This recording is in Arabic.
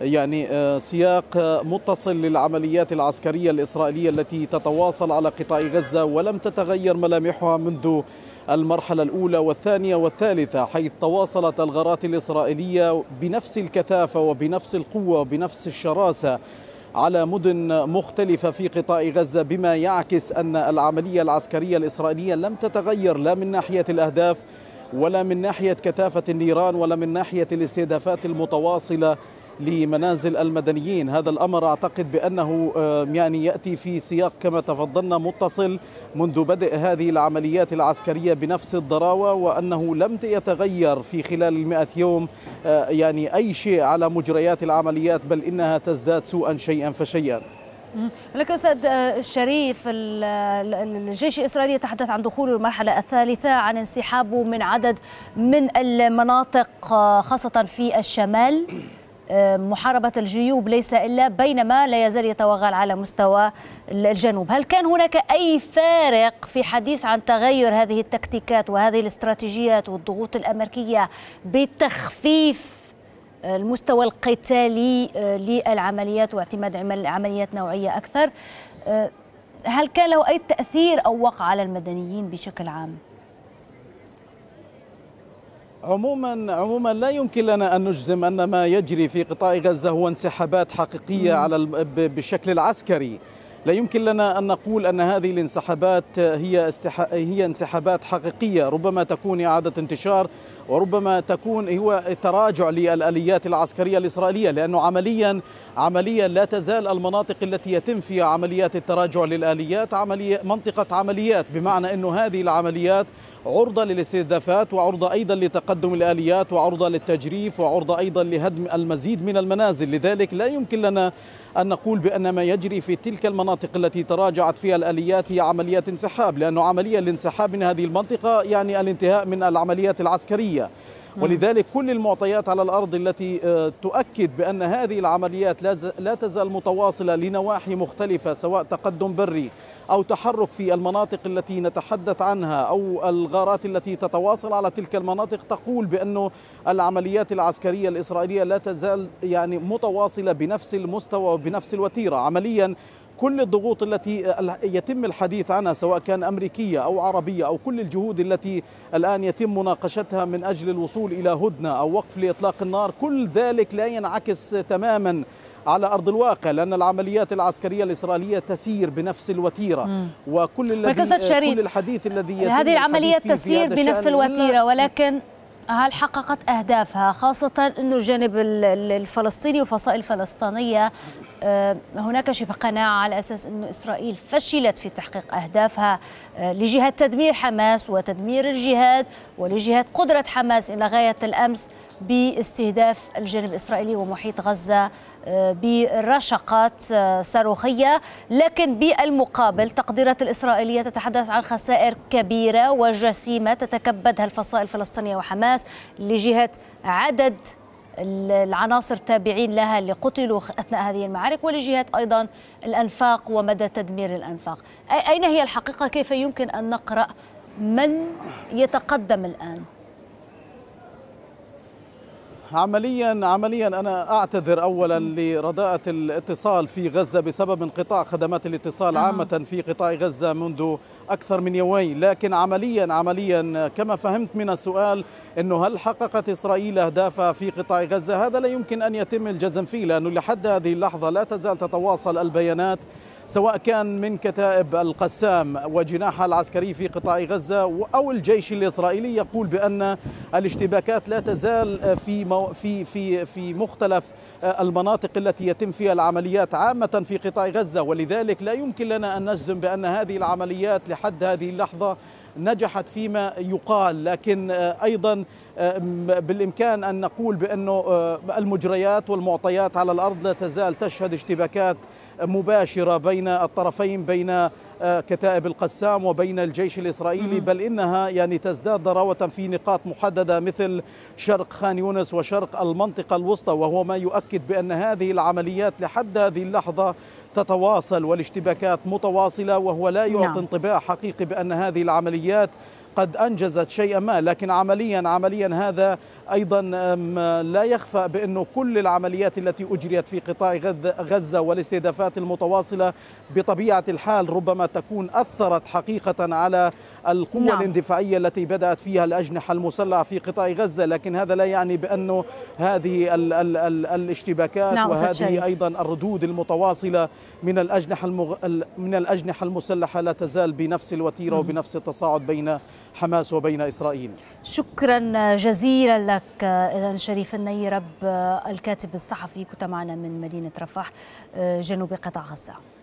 يعني آه، سياق متصل للعمليات العسكرية الإسرائيلية التي تتواصل على قطاع غزة ولم تتغير ملامحها منذ المرحلة الأولى والثانية والثالثة حيث تواصلت الغارات الإسرائيلية بنفس الكثافة وبنفس القوة وبنفس الشراسة على مدن مختلفة في قطاع غزة بما يعكس أن العملية العسكرية الإسرائيلية لم تتغير لا من ناحية الأهداف ولا من ناحية كثافة النيران ولا من ناحية الاستهدافات المتواصلة لمنازل المدنيين هذا الأمر أعتقد بأنه يعني يأتي في سياق كما تفضلنا متصل منذ بدء هذه العمليات العسكرية بنفس الضراوة وأنه لم يتغير في خلال المئة يوم آه، يعني أي شيء على مجريات العمليات بل إنها تزداد سوءا شيئا فشيئا لك أستاذ الشريف آه، الجيش الإسرائيلي يتحدث عن دخوله المرحلة الثالثة عن انسحابه من عدد من المناطق آه، خاصة في الشمال محاربة الجيوب ليس إلا بينما لا يزال يتوغل على مستوى الجنوب هل كان هناك أي فارق في حديث عن تغير هذه التكتيكات وهذه الاستراتيجيات والضغوط الأمريكية بتخفيف المستوى القتالي آه، للعمليات واعتماد عمليات نوعية أكثر آه، هل كان له أي تأثير أو وقع على المدنيين بشكل عام؟ عموما عموما لا يمكن لنا ان نجزم ان ما يجري في قطاع غزه هو انسحابات حقيقيه على بالشكل العسكري لا يمكن لنا ان نقول ان هذه الانسحابات هي هي انسحابات حقيقيه ربما تكون اعاده انتشار وربما تكون هو تراجع للآليات العسكرية الإسرائيلية لأنه عمليا عمليا لا تزال المناطق التي يتم فيها عمليات التراجع للآليات عملية منطقة عمليات بمعنى انه هذه العمليات عرضة للاستهدافات وعرضة أيضا لتقدم الآليات وعرضة للتجريف وعرضة أيضا لهدم المزيد من المنازل لذلك لا يمكن لنا أن نقول بأن ما يجري في تلك المناطق التي تراجعت فيها الآليات هي عمليات انسحاب لأنه عملية الانسحاب من هذه المنطقة يعني الانتهاء من العمليات العسكرية الحقيقيه ولذلك كل المعطيات على الأرض التي آه، تؤكد بأن هذه العمليات لا تزال متواصلة لنواحي مختلفة سواء تقدم بري أو تحرك في المناطق التي نتحدث عنها أو الغارات التي تتواصل على تلك المناطق تقول بانه العمليات العسكرية الإسرائيلية لا تزال يعني متواصلة بنفس المستوى وبنفس الوتيرة عمليا كل الضغوط التي يتم الحديث عنها سواء كان أمريكية أو عربية أو كل الجهود التي الآن يتم مناقشتها من أجل الوصول إلى هدنة أو وقف لإطلاق النار كل ذلك لا ينعكس تماما على ارض الواقع لان العمليات العسكريه الاسرائيليه تسير بنفس الوتيره مم. وكل الذي كل الحديث الذي يتم هذه العمليات تسير بنفس الوتيره ولكن هل حققت اهدافها خاصه انه الجانب الفلسطيني وفصائل فلسطينيه آه، هناك شبه قناعة على أساس أن إسرائيل فشلت في تحقيق أهدافها آه، لجهة تدمير حماس وتدمير الجهاد ولجهة قدرة حماس إلى غاية الأمس باستهداف الجانب الإسرائيلي ومحيط غزة آه، برشقات صاروخية لكن بالمقابل تقديرات الإسرائيلية تتحدث عن خسائر كبيرة وجسيمة تتكبدها الفصائل الفلسطينية وحماس لجهة عدد العناصر التابعين لها اللي قتلوا اثناء هذه المعارك ولجهات ايضا الانفاق ومدى تدمير الانفاق. اين هي الحقيقه؟ كيف يمكن ان نقرا من يتقدم الان؟ عمليا عمليا انا اعتذر اولا لرداءة الاتصال في غزه بسبب انقطاع خدمات الاتصال عامه في قطاع غزه منذ اكثر من يومين لكن عمليا عمليا كما فهمت من السؤال انه هل حققت اسرائيل اهدافها في قطاع غزه هذا لا يمكن ان يتم الجزم فيه لانه لحد هذه اللحظه لا تزال تتواصل البيانات سواء كان من كتائب القسام وجناحها العسكري في قطاع غزة أو الجيش الإسرائيلي يقول بأن الاشتباكات لا تزال في مو في في في مختلف المناطق التي يتم فيها العمليات عامة في قطاع غزة ولذلك لا يمكن لنا أن نجزم بأن هذه العمليات لحد هذه اللحظة نجحت فيما يقال لكن ايضا بالامكان ان نقول بانه المجريات والمعطيات على الارض لا تزال تشهد اشتباكات مباشرة بين الطرفين بين آه، كتائب القسام وبين الجيش الإسرائيلي بل إنها يعني تزداد ضراوة في نقاط محددة مثل شرق خان يونس وشرق المنطقة الوسطى وهو ما يؤكد بأن هذه العمليات لحد هذه اللحظة تتواصل والاشتباكات متواصلة وهو لا يعطي نعم. انطباع حقيقي بأن هذه العمليات قد أنجزت شيئا ما لكن عمليا عمليا هذا أيضا لا يخفى بأنه كل العمليات التي أجريت في قطاع غزة والاستهدافات المتواصلة بطبيعة الحال ربما تكون أثرت حقيقة على القوة نعم. الاندفاعية التي بدأت فيها الأجنحة المسلحة في قطاع غزة لكن هذا لا يعني بأنه هذه الـ الـ الـ الاشتباكات نعم وهذه شايف. أيضا الردود المتواصلة من الأجنحة المغ... من الأجنحة المسلحة لا تزال بنفس الوتيرة وبنفس التصاعد بين حماس وبين إسرائيل شكرا جزيلا لك إذا شريف النيرب الكاتب الصحفي كنت معنا من مدينة رفح جنوب قطاع غزة